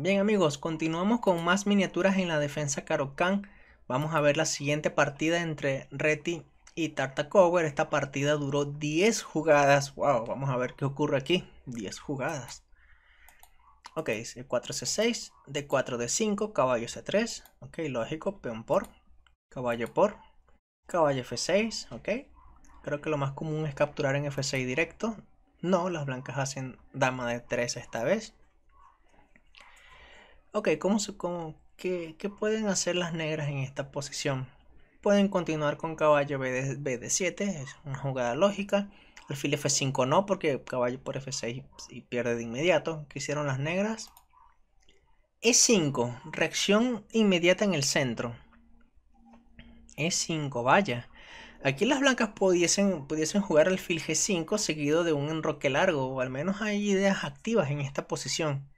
Bien amigos, continuamos con más miniaturas en la defensa Karokan. Vamos a ver la siguiente partida entre Reti y Tartacover. Esta partida duró 10 jugadas. Wow, vamos a ver qué ocurre aquí. 10 jugadas. Ok, C4, C6, D4, D5, caballo C3. Ok, lógico, peón por, caballo por, caballo F6. Ok, creo que lo más común es capturar en F6 directo. No, las blancas hacen dama de 3 esta vez. Ok, qué, pueden hacer las negras en esta posición? Pueden continuar con caballo BD, 7 es una jugada lógica. El Alfil F5 no, porque caballo por F6 y pierde de inmediato. ¿Qué hicieron las negras? E5, reacción inmediata en el centro. E5, vaya. Aquí las blancas pudiesen, pudiesen jugar fil G5 seguido de un enroque largo, o al menos hay ideas activas en esta posición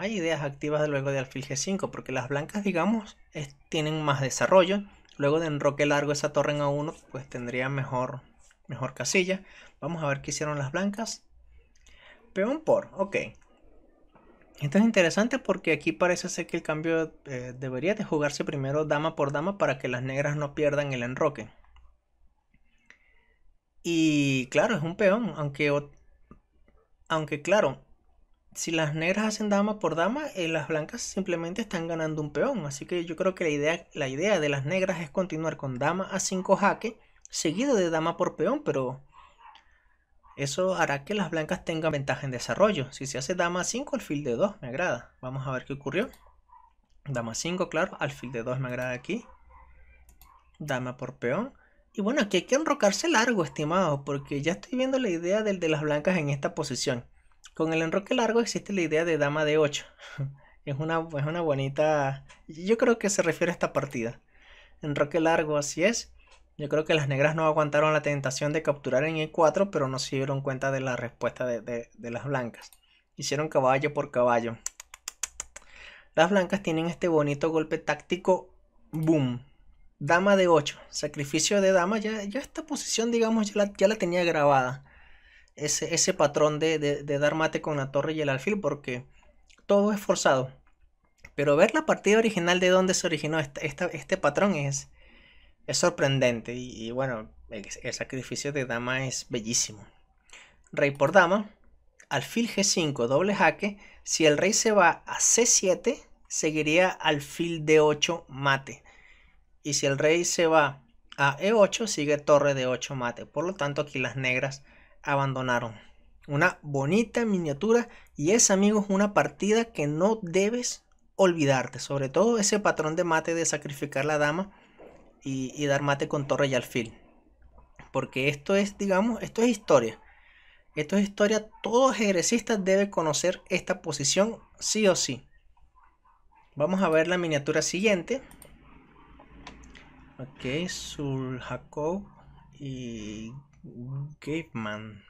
hay ideas activas luego de alfil G5, porque las blancas, digamos, tienen más desarrollo. Luego de enroque largo esa torre en A1, pues tendría mejor, mejor casilla. Vamos a ver qué hicieron las blancas. Peón por, ok. Esto es interesante porque aquí parece ser que el cambio eh, debería de jugarse primero dama por dama para que las negras no pierdan el enroque. Y claro, es un peón, aunque, aunque claro, si las negras hacen dama por dama, eh, las blancas simplemente están ganando un peón. Así que yo creo que la idea, la idea de las negras es continuar con dama a 5 jaque, seguido de dama por peón, pero eso hará que las blancas tengan ventaja en desarrollo. Si se hace dama a 5, alfil de 2 me agrada. Vamos a ver qué ocurrió. Dama 5, claro, alfil de 2 me agrada aquí. Dama por peón. Y bueno, aquí hay que enrocarse largo, estimado, porque ya estoy viendo la idea del de las blancas en esta posición. Con el enroque largo existe la idea de dama de 8. es, una, una bonita... Yo creo que se refiere a esta partida. Enroque largo, así es. Yo creo que las negras no aguantaron la tentación de capturar en E4, pero no se dieron cuenta de la respuesta de, las blancas. Hicieron caballo por caballo. Las blancas tienen este bonito golpe táctico. Boom. Dama de 8. Sacrificio de dama. Ya, esta posición, digamos, ya la tenía grabada ese, patrón de, dar mate con la torre y el alfil porque todo es forzado. Pero ver la partida original de dónde se originó este patrón es, es sorprendente. Y, bueno, el, el, sacrificio de dama es bellísimo. Rey por dama, alfil G5, doble jaque. Si el rey se va a C7, seguiría alfil D8 mate. Y si el rey se va a E8, sigue torre D8 mate. Por lo tanto, aquí las negras abandonaron. Una bonita miniatura y es, amigos, una partida que no debes olvidarte. Sobre todo ese patrón de mate de sacrificar la dama y, dar mate con torre y alfil. Porque esto es, digamos, esto es historia. Esto es historia. Todo ajedrecista debe conocer esta posición sí o sí. Vamos a ver la miniatura siguiente. Ok, Jacob y Gaveman.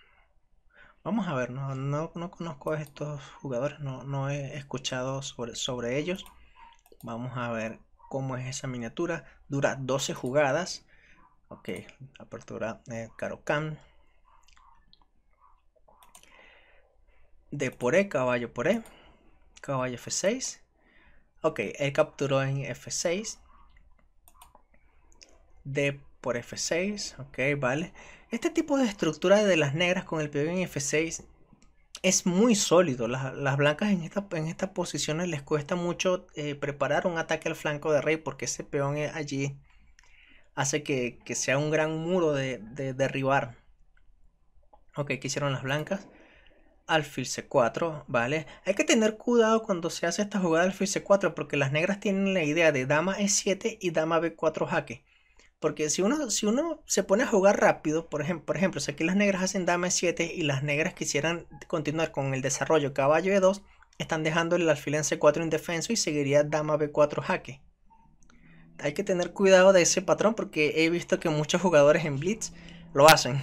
Vamos a ver, no, conozco a estos jugadores, no, he escuchado sobre, sobre ellos. Vamos a ver cómo es esa miniatura. Dura 12 jugadas. Ok, apertura eh, D De E, caballo por E Caballo F6. Ok, él capturó en F6. D por F6. Ok, vale. Este tipo de estructura de las negras con el peón en F6 es muy sólido. Las, blancas en, estas posiciones les cuesta mucho eh, preparar un ataque al flanco de rey porque ese peón eh, allí hace que, sea un gran muro de, derribar. Ok, ¿qué hicieron las blancas? Alfil C4, ¿vale? Hay que tener cuidado cuando se hace esta jugada alfil C4 porque las negras tienen la idea de dama E7 y dama B4 jaque. Porque si uno, si uno se pone a jugar rápido, por ejemplo, por ejemplo, si aquí las negras hacen dama 7 y las negras quisieran continuar con el desarrollo caballo E2, están dejando el alfil en C4 indefenso y seguiría dama B4 jaque. Hay que tener cuidado de ese patrón porque he visto que muchos jugadores en Blitz lo hacen.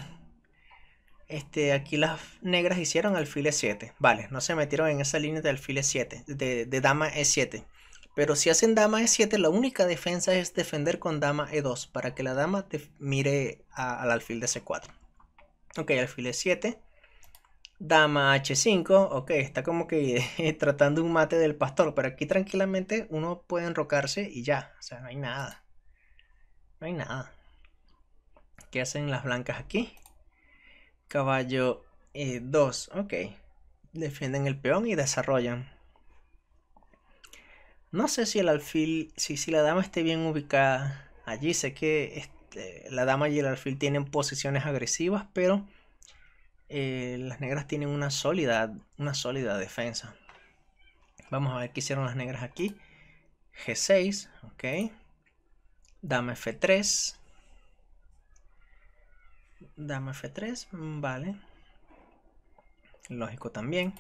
Este, aquí las negras hicieron alfil E7. Vale, no se metieron en esa línea de alfil E7, de, de dama E7. Pero si hacen dama e7, la única defensa es defender con dama e2 para que la dama te mire al alfil de c4. Ok, alfil e7. Dama h5. Ok, está como que tratando un mate del pastor, pero aquí tranquilamente uno puede enrocarse y ya. O sea, no hay nada. No hay nada. ¿Qué hacen las blancas aquí? Caballo e eh, 2. ok. Defienden el peón y desarrollan. No sé si el alfil, si, si la dama esté bien ubicada allí. Sé que este, la dama y el alfil tienen posiciones agresivas, pero eh, las negras tienen una sólida, una sólida defensa. Vamos a ver qué hicieron las negras aquí. G6, ok. Dama F3. Dama F3, vale. Lógico también.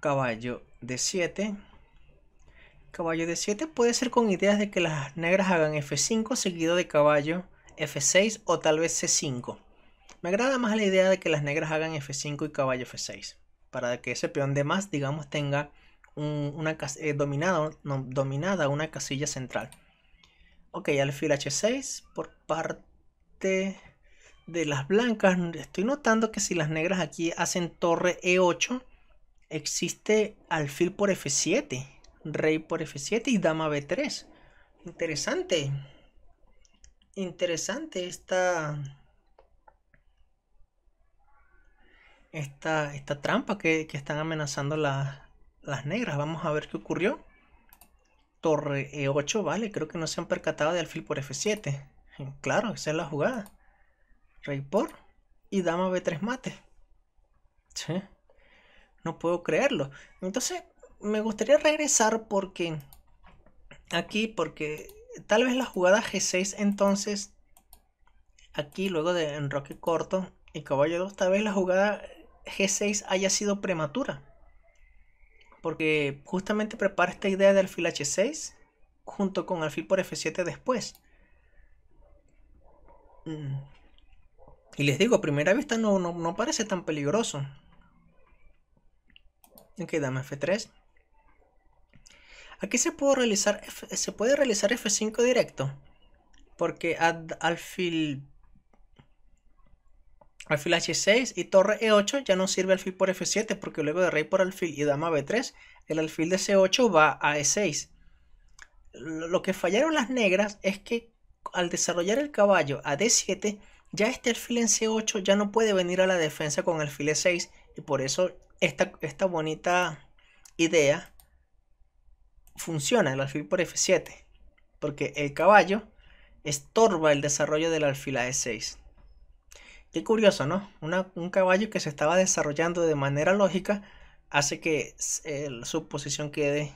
Caballo D7. Caballo d 7 puede ser con ideas de que las negras hagan F5 seguido de caballo F6 o tal vez C5. Me agrada más la idea de que las negras hagan F5 y caballo F6. Para que ese peón de más, digamos, tenga una, eh, dominada, dominada una casilla central. Ok, alfil H6 por parte de las blancas. Estoy notando que si las negras aquí hacen torre E8, existe alfil por F7. Rey por F7 y dama B3. Interesante. Interesante esta... Esta, esta trampa que, están amenazando las negras. Vamos a ver qué ocurrió. Torre E8, vale, creo que no se han percatado de alfil por F7. Claro, esa es la jugada. Rey por y dama B3 mate. Sí. No puedo creerlo. Entonces, me gustaría regresar porque aquí, porque tal vez la jugada G6 entonces, aquí luego de enroque corto y caballo 2, tal vez la jugada G6 haya sido prematura. Porque justamente prepara esta idea de alfil H6 junto con alfil por F7 después. Mm. Y les digo, a primera vista no, no, parece tan peligroso. Ok, dame F3. Aquí se, puede realizar F, 5 directo. Porque alfil, H6 y torre E8 ya no sirve alfil por F7. Porque luego de rey por alfil y dama B3, el alfil de C8 va a E6. Lo que fallaron las negras es que al desarrollar el caballo a D7, ya este alfil en C8 ya no puede venir a la defensa con alfil E6. Y por eso esta bonita idea funciona el alfil por F7, porque el caballo estorba el desarrollo del alfil a E6. Qué curioso, ¿no? un caballo que se estaba desarrollando de manera lógica hace que su posición quede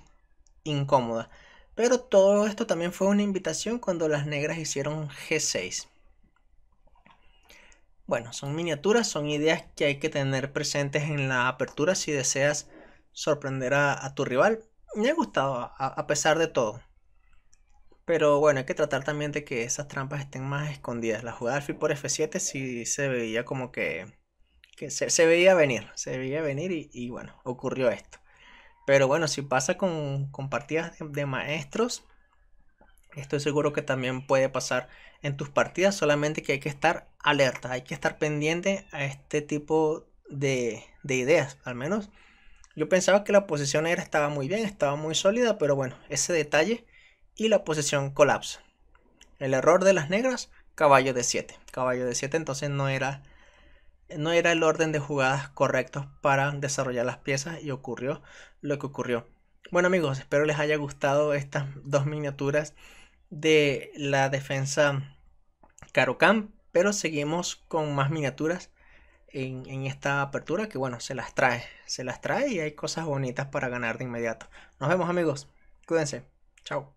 incómoda. Pero todo esto también fue una invitación cuando las negras hicieron G6. Bueno, son miniaturas, son ideas que hay que tener presentes en la apertura si deseas sorprender a tu rival me ha gustado a, pesar de todo. Pero bueno, hay que tratar también de que esas trampas estén más escondidas. La jugada alfil por F7 sí se veía como que... se, veía venir, se veía venir y, y, bueno, ocurrió esto. Pero bueno, si pasa con, partidas de, de, maestros, estoy seguro que también puede pasar en tus partidas, solamente que hay que estar alerta, hay que estar pendiente a este tipo de, de ideas, al menos yo pensaba que la posición era estaba muy bien, estaba muy sólida, pero bueno, ese detalle y la posición colapsa. El error de las negras, caballo de 7. Caballo de 7 entonces no era, no era el orden de jugadas correcto para desarrollar las piezas y ocurrió lo que ocurrió. Bueno amigos, espero les haya gustado estas dos miniaturas de la defensa Karokan, pero seguimos con más miniaturas en, esta apertura que bueno, se las trae, se las trae y hay cosas bonitas para ganar de inmediato. Nos vemos amigos, cuídense, chao.